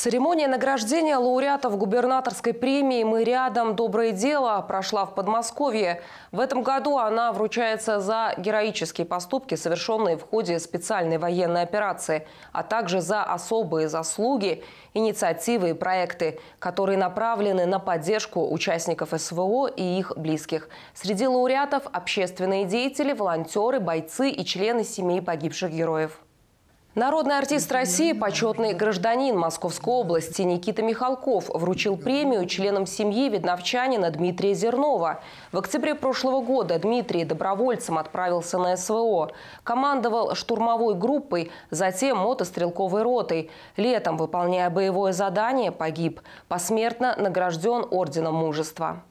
Церемония награждения лауреатов губернаторской премии «Мы рядом. Доброе дело» прошла в Подмосковье. В этом году она вручается за героические поступки, совершенные в ходе специальной военной операции, а также за особые заслуги, инициативы и проекты, которые направлены на поддержку участников СВО и их близких. Среди лауреатов – общественные деятели, волонтеры, бойцы и члены семей погибших героев. Народный артист России, почетный гражданин Московской области Никита Михалков вручил премию членам семьи видновчанина Дмитрия Зернова. В октябре прошлого года Дмитрий добровольцем отправился на СВО. Командовал штурмовой группой, затем мотострелковой ротой. Летом, выполняя боевое задание, погиб. Посмертно награжден Орденом Мужества.